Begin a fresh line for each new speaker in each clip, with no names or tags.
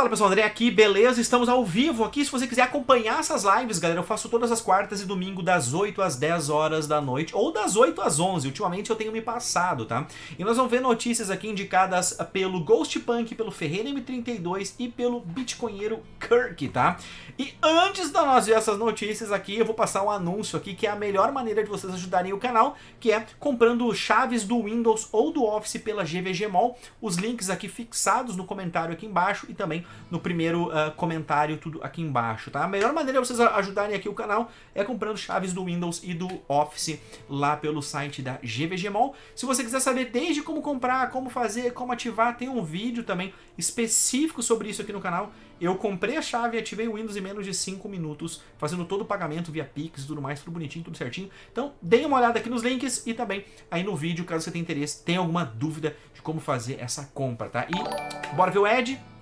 Fala pessoal, André aqui, beleza? Estamos ao vivo aqui. Se você quiser acompanhar essas lives, galera, eu faço todas as quartas e domingo das 8 às 10 horas da noite ou das 8 às 11. Ultimamente eu tenho me passado, tá? E nós vamos ver notícias aqui indicadas pelo Ghost Punk, pelo Ferreira M32 e pelo Bitcoinheiro Kirk, tá? E antes da nós ver essas notícias aqui, eu vou passar um anúncio aqui que é a melhor maneira de vocês ajudarem o canal, que é comprando chaves do Windows ou do Office pela GVG Mall. Os links aqui fixados no comentário aqui embaixo e também no primeiro uh, comentário, tudo aqui embaixo, tá? A melhor maneira de vocês ajudarem aqui o canal é comprando chaves do Windows e do Office lá pelo site da GVGMOL. Se você quiser saber desde como comprar, como fazer, como ativar, tem um vídeo também específico sobre isso aqui no canal. Eu comprei a chave e ativei o Windows em menos de 5 minutos, fazendo todo o pagamento via Pix e tudo mais, tudo bonitinho, tudo certinho. Então, deem uma olhada aqui nos links e também aí no vídeo, caso você tenha interesse, tenha alguma dúvida de como fazer essa compra, tá? E bora ver o Ed?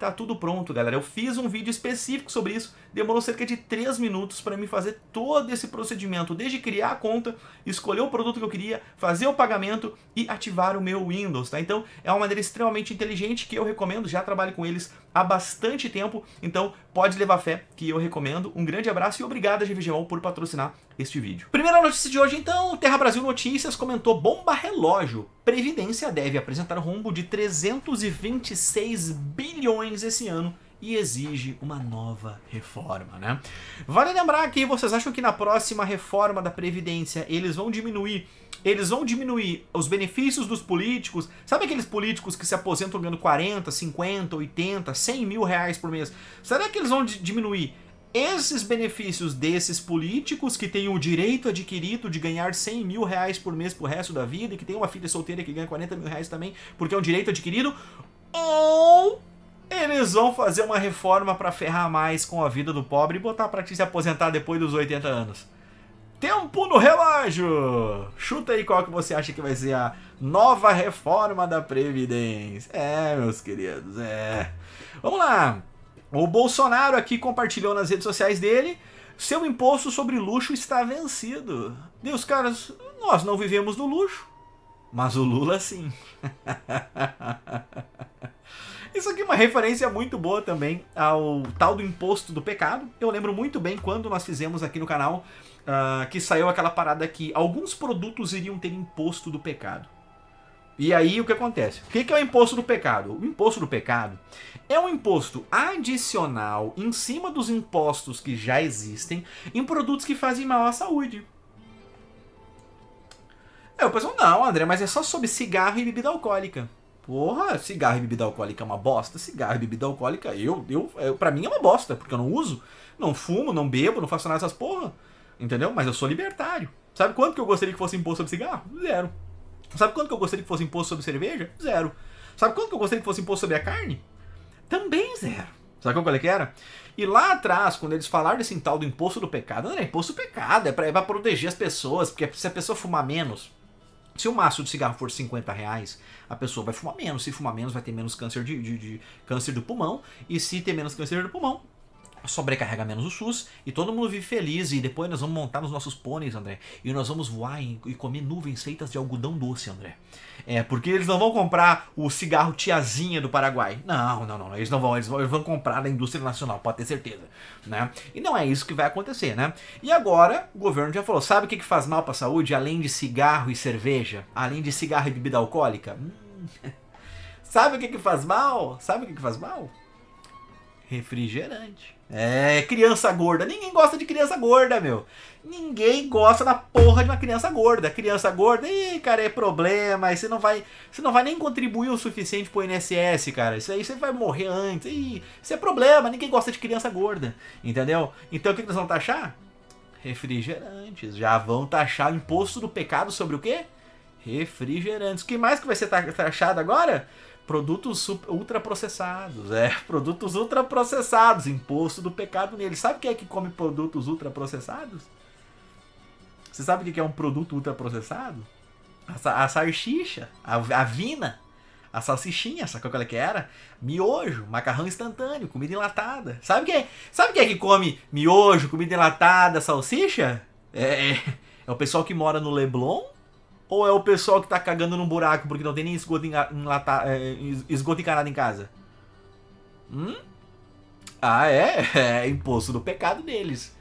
Tá tudo pronto, galera. Eu fiz um vídeo específico sobre isso. Demorou cerca de 3 minutos para me fazer todo esse procedimento, desde criar a conta, escolher o produto que eu queria, fazer o pagamento e ativar o meu Windows, tá? Então, é uma maneira extremamente inteligente que eu recomendo, já trabalho com eles há bastante tempo, então pode levar fé que eu recomendo. Um grande abraço e obrigado a GVGO por patrocinar este vídeo. Primeira notícia de hoje então, Terra Brasil Notícias comentou bomba relógio. Previdência deve apresentar rombo de 326 bilhões esse ano e exige uma nova reforma, né? Vale lembrar que vocês acham que na próxima reforma da previdência eles vão diminuir eles vão diminuir os benefícios dos políticos. Sabe aqueles políticos que se aposentam ganhando 40, 50, 80, 100 mil reais por mês? Será que eles vão diminuir esses benefícios desses políticos que têm o direito adquirido de ganhar 100 mil reais por mês pro resto da vida e que tem uma filha solteira que ganha 40 mil reais também porque é um direito adquirido, ou eles vão fazer uma reforma para ferrar mais com a vida do pobre e botar pra ti se aposentar depois dos 80 anos. Tempo no relógio! Chuta aí qual que você acha que vai ser a nova reforma da Previdência. É, meus queridos, é. Vamos lá! O Bolsonaro aqui compartilhou nas redes sociais dele: seu imposto sobre luxo está vencido. Deus, caras, nós não vivemos no luxo, mas o Lula sim. Isso aqui é uma referência muito boa também ao tal do imposto do pecado. Eu lembro muito bem quando nós fizemos aqui no canal uh, que saiu aquela parada que alguns produtos iriam ter imposto do pecado. E aí o que acontece? O que é o imposto do pecado? O imposto do pecado é um imposto adicional em cima dos impostos que já existem em produtos que fazem mal à saúde. Aí o pessoal, não, André, mas é só sobre cigarro e bebida alcoólica. Porra, cigarro e bebida alcoólica é uma bosta. Cigarro e bebida alcoólica, eu, eu, eu é, para mim é uma bosta, porque eu não uso, não fumo, não bebo, não faço nada dessas porra. Entendeu? Mas eu sou libertário. Sabe quanto que eu gostaria que fosse imposto sobre cigarro? Zero. Sabe quanto que eu gostaria que fosse imposto sobre cerveja? Zero. Sabe quanto que eu gostaria que fosse imposto sobre a carne? Também zero. Sabe qual é que era? E lá atrás, quando eles falaram desse tal do imposto do pecado, não era é imposto do pecado, é para é proteger as pessoas, porque se a pessoa fumar menos, se o maço de cigarro for 50 reais, a pessoa vai fumar menos. Se fumar menos, vai ter menos câncer de, de, de, câncer do pulmão. E se ter menos câncer do pulmão, sobrecarrega menos o SUS e todo mundo vive feliz. E depois nós vamos montar nos nossos pôneis, André. E nós vamos voar e comer nuvens feitas de algodão doce, André. É, porque eles não vão comprar o cigarro tiazinha do Paraguai. Não, não, não. Eles não vão. Eles vão, eles vão comprar da indústria nacional, pode ter certeza. Né? E não é isso que vai acontecer, né? E agora o governo já falou: sabe o que, que faz mal para a saúde? Além de cigarro e cerveja, além de cigarro e bebida alcoólica? Hum. sabe o que, que faz mal? Sabe o que, que faz mal? Refrigerante. É, criança gorda. Ninguém gosta de criança gorda, meu. Ninguém gosta da porra de uma criança gorda. Criança gorda, ih, cara, é problema. Você não vai, você não vai nem contribuir o suficiente pro INSS, cara. Isso aí você vai morrer antes. Ih, isso é problema. Ninguém gosta de criança gorda. Entendeu? Então o que, que nós vamos taxar? Refrigerantes. Já vão taxar o imposto do pecado sobre o quê? Refrigerantes. O que mais que vai ser taxado agora? produtos ultraprocessados, é, produtos ultraprocessados, imposto do pecado nele. Sabe quem é que come produtos ultraprocessados? Você sabe o que é um produto ultraprocessado? A, a sarchicha, a, a vina, a salsichinha, sabe qual é que era? Miojo, macarrão instantâneo, comida enlatada. Sabe quem, sabe quem é que come miojo, comida enlatada, salsicha? É, é, é o pessoal que mora no Leblon ou é o pessoal que tá cagando num buraco porque não tem nem esgoto, enlata, é, esgoto encanado em casa? Hum? Ah, é? É imposto do pecado deles.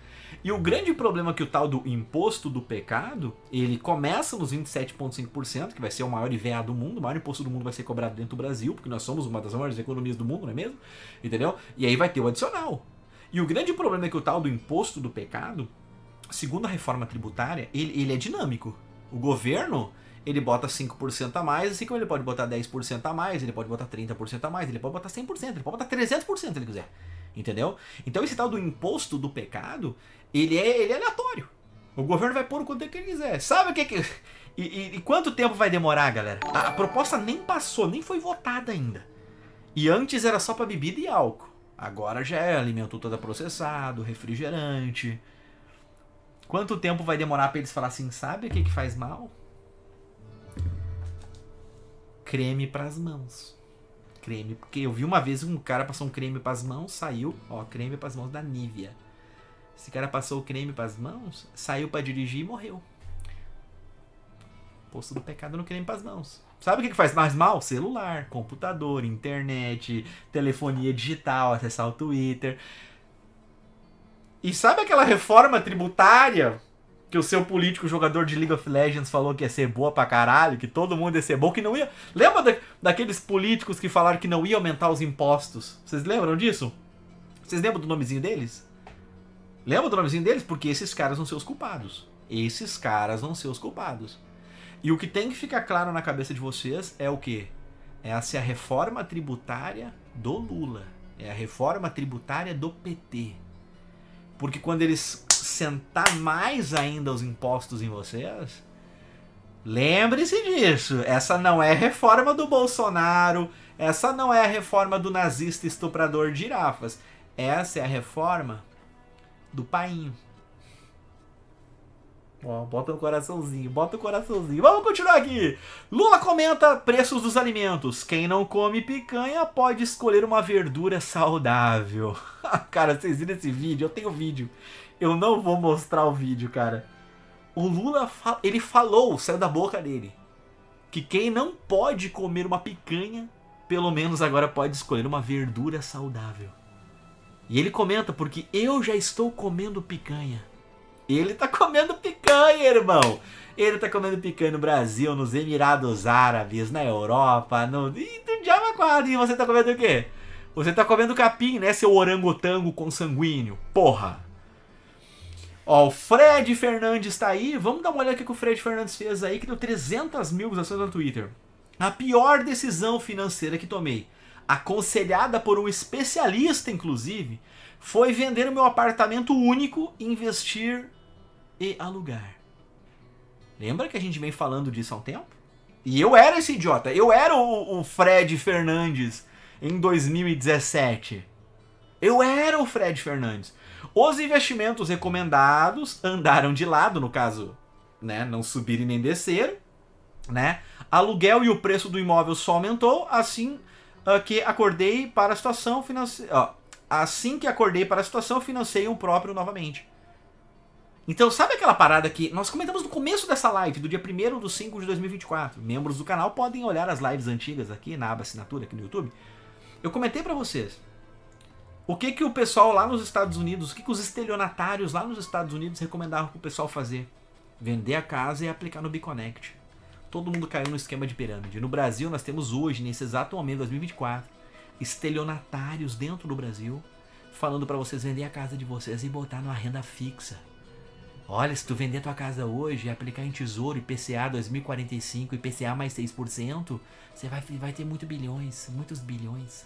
E o grande problema é que o tal do imposto do pecado, ele começa nos 27,5%, que vai ser o maior IVA do mundo, o maior imposto do mundo vai ser cobrado dentro do Brasil, porque nós somos uma das maiores economias do mundo, não é mesmo? Entendeu? E aí vai ter o adicional. E o grande problema é que o tal do imposto do pecado, segundo a reforma tributária, ele, ele é dinâmico o governo, ele bota 5% a mais, assim como ele pode botar 10% a mais, ele pode botar 30% a mais, ele pode botar 100%, ele pode botar 300% se ele quiser. Entendeu? Então esse tal do imposto do pecado, ele é, ele é aleatório. O governo vai pôr o quanto é ele quiser. Sabe o que que... E, e, e, quanto tempo vai demorar, galera? A, a, proposta nem passou, nem foi votada ainda. E antes era só para bebida e álcool. Agora já é alimento todo processado, refrigerante, Quanto tempo vai demorar para eles falar assim, sabe o que, que faz mal? Creme para as mãos. Creme, porque eu vi uma vez um cara passou um creme para as mãos, saiu, ó, creme para as mãos da Nivea. Esse cara passou o creme para as mãos, saiu para dirigir e morreu. Posto do pecado no creme para as mãos. Sabe o que, que faz mais mal? Celular, computador, internet, telefonia digital, acessar o Twitter. E sabe aquela reforma tributária que o seu político jogador de League of Legends falou que ia ser boa pra caralho, que todo mundo ia ser bom, que não ia. Lembra da, daqueles políticos que falaram que não ia aumentar os impostos? Vocês lembram disso? Vocês lembram do nomezinho deles? Lembra do nomezinho deles? Porque esses caras vão ser os culpados. Esses caras vão ser os culpados. E o que tem que ficar claro na cabeça de vocês é o quê? Essa é a reforma tributária do Lula. É a reforma tributária do PT. Porque quando eles sentar mais ainda os impostos em vocês, lembre-se disso. Essa não é reforma do Bolsonaro, essa não é a reforma do nazista estuprador de girafas. Essa é a reforma do painho. Ó, bota o um coraçãozinho, bota o um coraçãozinho. Vamos continuar aqui. Lula comenta preços dos alimentos. Quem não come picanha pode escolher uma verdura saudável. cara, vocês viram esse vídeo? Eu tenho vídeo. Eu não vou mostrar o vídeo, cara. O Lula, fa ele falou, saiu da boca dele, que quem não pode comer uma picanha, pelo menos agora pode escolher uma verdura saudável. E ele comenta, porque eu já estou comendo picanha. Ele tá comendo picanha, irmão. Ele tá comendo picanha no Brasil, nos Emirados Árabes, na Europa, no. E diabo quadro. E você tá comendo o quê? Você tá comendo capim, né, seu orangotango consanguíneo? Porra! Ó, o Fred Fernandes tá aí. Vamos dar uma olhada o que o Fred Fernandes fez aí, que deu 300 mil visualizações no Twitter. A pior decisão financeira que tomei, aconselhada por um especialista, inclusive, foi vender o meu apartamento único e investir e alugar. Lembra que a gente vem falando disso há um tempo? E eu era esse idiota. Eu era o, o Fred Fernandes em 2017. Eu era o Fred Fernandes. Os investimentos recomendados andaram de lado, no caso, né? Não subirem nem desceram, né? Aluguel e o preço do imóvel só aumentou, assim uh, que acordei para a situação financeira. Assim que acordei para a situação, financei o próprio novamente. Então, sabe aquela parada que nós comentamos no começo dessa live, do dia 1 do 5 de 2024? Membros do canal podem olhar as lives antigas aqui na aba assinatura, aqui no YouTube. Eu comentei para vocês o que que o pessoal lá nos Estados Unidos, o que, que os estelionatários lá nos Estados Unidos recomendavam pro pessoal fazer? Vender a casa e aplicar no Biconnect. Todo mundo caiu no esquema de pirâmide. No Brasil, nós temos hoje, nesse exato momento, 2024, estelionatários dentro do Brasil falando para vocês vender a casa de vocês e botar numa renda fixa Olha, se tu vender tua casa hoje e aplicar em tesouro IPCA 2045, IPCA mais 6%, você vai, vai ter muitos bilhões, muitos bilhões.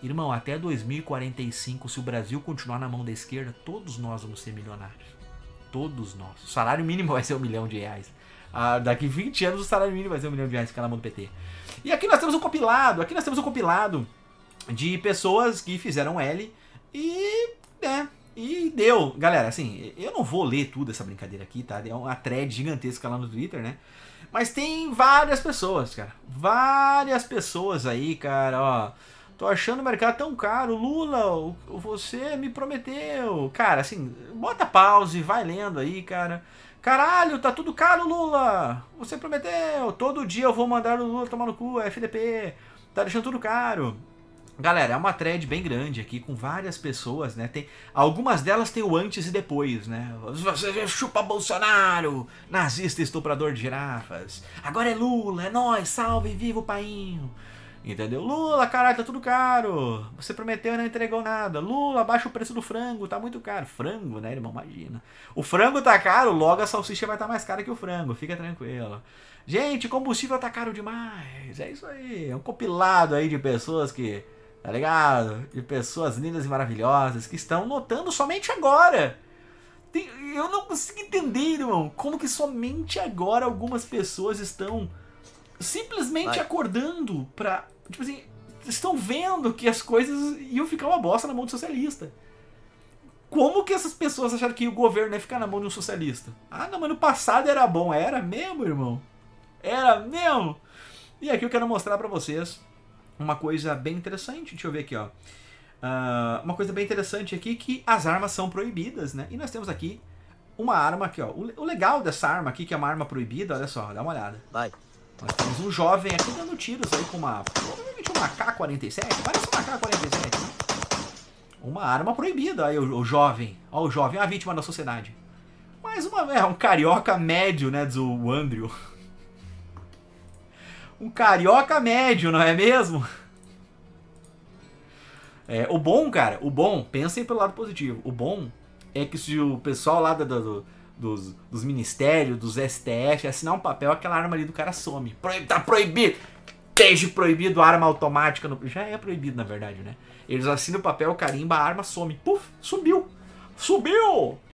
Irmão, até 2045, se o Brasil continuar na mão da esquerda, todos nós vamos ser milionários. Todos nós. O salário mínimo vai ser um milhão de reais. Ah, daqui 20 anos o salário mínimo vai ser um milhão de reais, ficar na mão do PT. E aqui nós temos um compilado, aqui nós temos um compilado de pessoas que fizeram L e, né, e deu, galera, assim, eu não vou ler tudo essa brincadeira aqui, tá? É uma thread gigantesca lá no Twitter, né? Mas tem várias pessoas, cara. Várias pessoas aí, cara, ó. Tô achando o mercado tão caro. Lula, você me prometeu. Cara, assim, bota pause, vai lendo aí, cara. Caralho, tá tudo caro, Lula. Você prometeu. Todo dia eu vou mandar o Lula tomar no cu, FDP. Tá deixando tudo caro. Galera, é uma thread bem grande aqui, com várias pessoas, né? Tem, algumas delas tem o antes e depois, né? Você chupa Bolsonaro, nazista estuprador de girafas. Agora é Lula, é nós, salve, viva o painho. Entendeu? Lula, caralho, tá tudo caro. Você prometeu e não entregou nada. Lula, baixa o preço do frango, tá muito caro. Frango, né, irmão? Imagina. O frango tá caro, logo a salsicha vai estar tá mais cara que o frango, fica tranquilo. Gente, combustível tá caro demais. É isso aí. É um compilado aí de pessoas que tá ligado? De pessoas lindas e maravilhosas que estão notando somente agora. Tem, eu não consigo entender, irmão, como que somente agora algumas pessoas estão simplesmente acordando pra. Tipo assim, estão vendo que as coisas iam ficar uma bosta na mão do socialista. Como que essas pessoas acharam que o governo ia ficar na mão de um socialista? Ah, não, mas no passado era bom. Era mesmo, irmão? Era mesmo? E aqui eu quero mostrar para vocês uma coisa bem interessante. Deixa eu ver aqui, ó. Uh, uma coisa bem interessante aqui que as armas são proibidas, né? E nós temos aqui uma arma aqui, ó. O, legal dessa arma aqui, que é uma arma proibida, olha só, dá uma olhada. Vai. Nós temos um jovem aqui dando tiros aí com uma. Provavelmente uma K-47. Parece uma K-47, né? Uma arma proibida aí, o, o jovem. Ó, o jovem, a vítima da sociedade. Mas uma, é um carioca médio, né? Diz o Andrew um carioca médio, não é mesmo? É, o bom, cara, o bom, pensem pelo lado positivo. O bom é que se o pessoal lá do, do, dos, dos, ministérios, dos STF, assinar um papel, aquela arma ali do cara some. Proib tá proibido! Desde proibido arma automática. No... Já é proibido, na verdade, né? Eles assinam o papel, carimba, a arma some. Puf, subiu! Subiu!